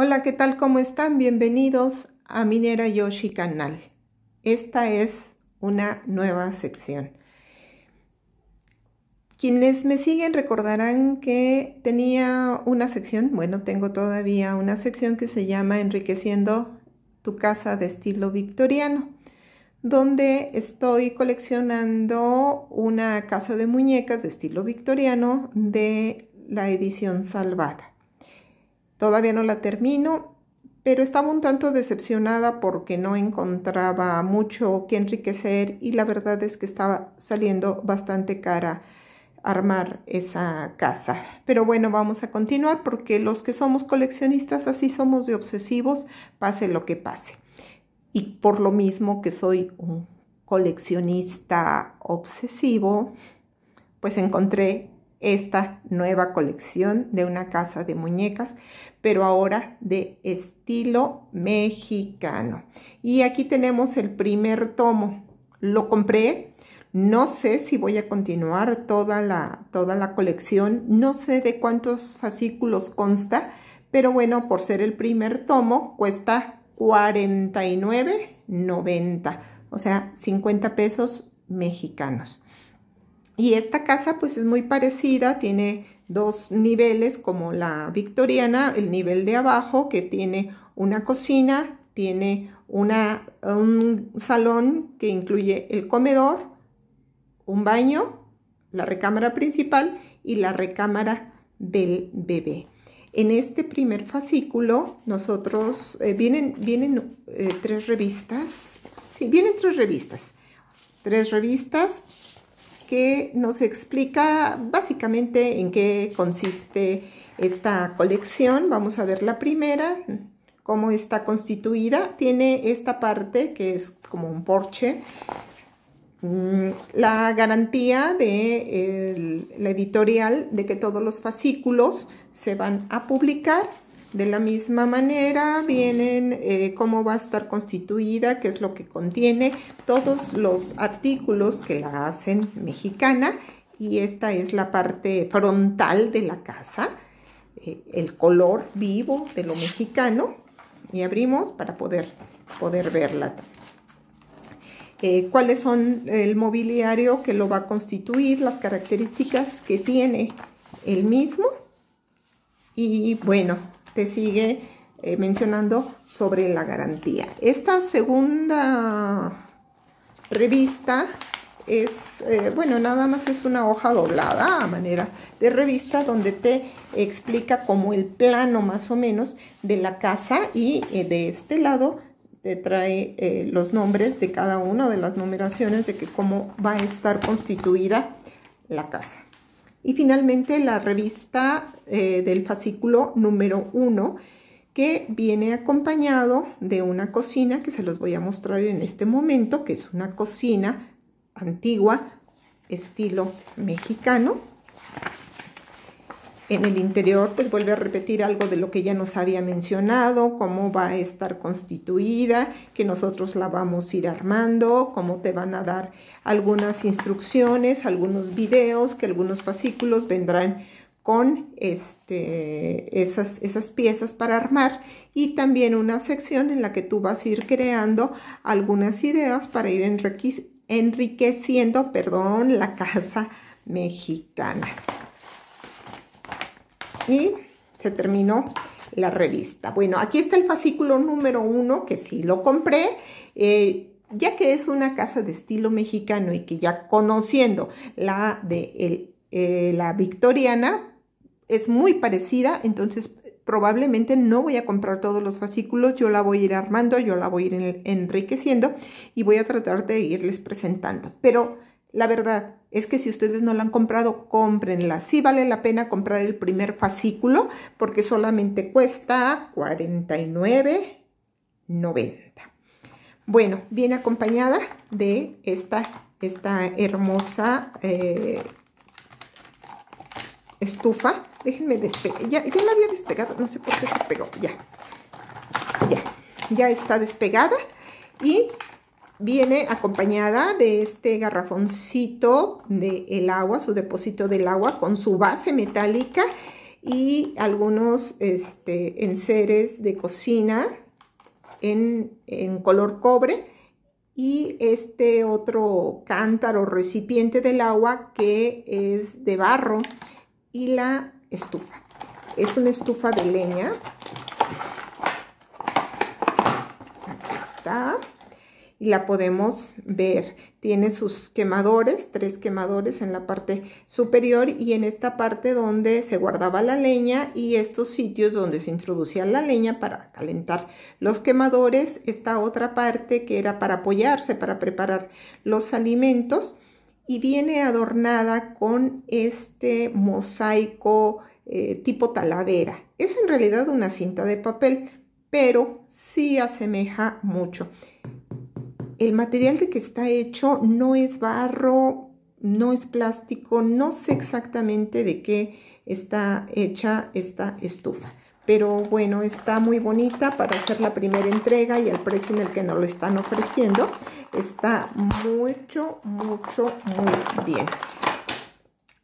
Hola, ¿qué tal? ¿Cómo están? Bienvenidos a Minera Yoshi Canal. Esta es una nueva sección. Quienes me siguen recordarán que tenía una sección, bueno, tengo todavía una sección que se llama Enriqueciendo tu casa de estilo victoriano, donde estoy coleccionando una casa de muñecas de estilo victoriano de la edición salvada. Todavía no la termino, pero estaba un tanto decepcionada porque no encontraba mucho que enriquecer y la verdad es que estaba saliendo bastante cara armar esa casa. Pero bueno, vamos a continuar porque los que somos coleccionistas así somos de obsesivos, pase lo que pase. Y por lo mismo que soy un coleccionista obsesivo, pues encontré esta nueva colección de una casa de muñecas, pero ahora de estilo mexicano. Y aquí tenemos el primer tomo. Lo compré. No sé si voy a continuar toda la, toda la colección. No sé de cuántos fascículos consta, pero bueno, por ser el primer tomo, cuesta 49.90, o sea, 50 pesos mexicanos. Y esta casa pues es muy parecida, tiene dos niveles como la victoriana, el nivel de abajo que tiene una cocina, tiene una, un salón que incluye el comedor, un baño, la recámara principal y la recámara del bebé. En este primer fascículo nosotros eh, vienen, vienen eh, tres revistas, sí, vienen tres revistas, tres revistas, que nos explica básicamente en qué consiste esta colección. Vamos a ver la primera, cómo está constituida. Tiene esta parte que es como un porche. Mm, la garantía de la editorial de que todos los fascículos se van a publicar de la misma manera vienen eh, cómo va a estar constituida, qué es lo que contiene, todos los artículos que la hacen mexicana y esta es la parte frontal de la casa, eh, el color vivo de lo mexicano y abrimos para poder, poder verla. Eh, cuáles son el mobiliario que lo va a constituir, las características que tiene el mismo y bueno, te sigue eh, mencionando sobre la garantía. Esta segunda revista es, eh, bueno, nada más es una hoja doblada a manera de revista donde te explica como el plano más o menos de la casa y eh, de este lado te trae los nombres de cada una de las numeraciones de que cómo va a estar constituida la casa. Y finalmente la revista eh, del fascículo número 1, que viene acompañado de una cocina que se los voy a mostrar en este momento, que es una cocina antigua, estilo mexicano. En el interior, pues vuelve a repetir algo de lo que ya nos había mencionado, cómo va a estar constituida, que nosotros la vamos a ir armando, cómo te van a dar algunas instrucciones, algunos videos, que algunos fascículos vendrán con este, esas, esas piezas para armar y también una sección en la que tú vas a ir creando algunas ideas para ir enriqueciendo perdón, la casa mexicana y se terminó la revista. Bueno, aquí está el fascículo número uno, que sí lo compré, eh, ya que es una casa de estilo mexicano y que ya conociendo la de eh, la victoriana, es muy parecida, entonces probablemente no voy a comprar todos los fascículos, yo la voy a ir armando, yo la voy a ir enriqueciendo y voy a tratar de irles presentando. Pero la verdad, es que si ustedes no la han comprado, cómprenla. Sí vale la pena comprar el primer fascículo porque solamente cuesta $49.90. Bueno, viene acompañada de esta, esta hermosa eh, estufa. Déjenme despegar. Ya, ya la había despegado, no sé por qué se pegó. Ya, ya, ya está despegada. Y viene acompañada de este garrafoncito del el agua, su depósito del agua con su base metálica y algunos este, enseres de cocina en, en color cobre y este otro cántaro recipiente del agua que es de barro y la estufa. Es una estufa de leña. Aquí está y la podemos ver. Tiene sus quemadores, tres quemadores en la parte superior y en esta parte donde se guardaba la leña y estos sitios donde se introducía la leña para calentar los quemadores. Esta otra parte que era para apoyarse, para preparar los alimentos y viene adornada con este mosaico eh, tipo talavera. Es en realidad una cinta de papel, pero sí asemeja mucho. El material de que está hecho no es barro, no es plástico, no sé exactamente de qué está hecha esta estufa. Pero bueno, está muy bonita para hacer la primera entrega y al precio en el que nos lo están ofreciendo. Está mucho, mucho, muy bien.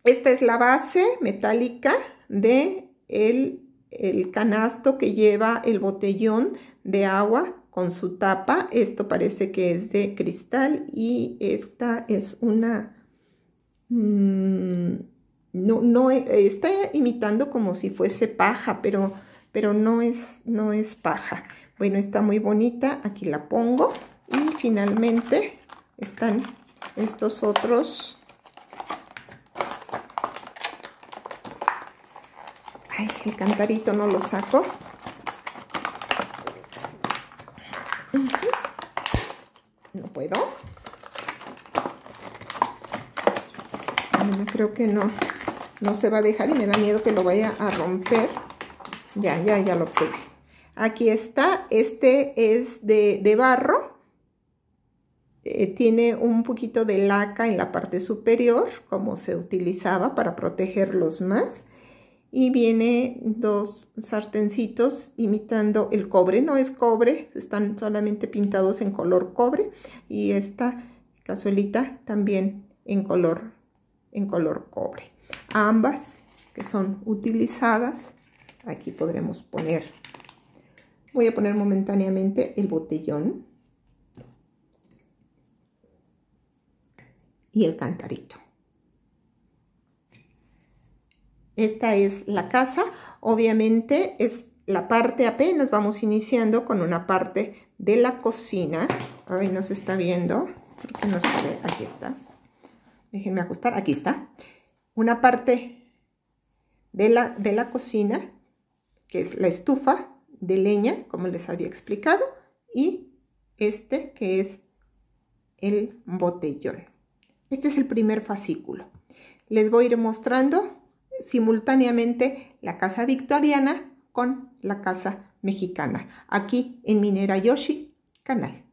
Esta es la base metálica de el, el canasto que lleva el botellón de agua con su tapa. Esto parece que es de cristal y esta es una... Mm, no, no, eh, está imitando como si fuese paja, pero, pero no, es, no es paja. Bueno, está muy bonita. Aquí la pongo. Y finalmente están estos otros... Ay, el cantarito no lo saco. No puedo. Ah, creo que no, no se va a dejar y me da miedo que lo vaya a romper. Ya, ya, ya lo obtuve. Aquí está. Este es de, barro. Eh, tiene un poquito de laca en la parte superior, como se utilizaba para protegerlos más y viene dos sartencitos imitando el cobre, no es cobre, están solamente pintados en color cobre y esta cazuelita también en color, en color cobre. Ambas que son utilizadas, aquí podremos poner, voy a poner momentáneamente el botellón y el cantarito. Esta es la casa. Obviamente es la parte apenas vamos iniciando con una parte de la cocina. ver, no se está viendo. no se ve. Aquí está. Déjenme ajustar. Aquí está. Una parte de la, de la cocina, que es la estufa de leña, como les había explicado. Y este que es el botellón. Este es el primer fascículo. Les voy a ir mostrando simultáneamente la casa victoriana con la casa mexicana, aquí en Minera Yoshi, Canal.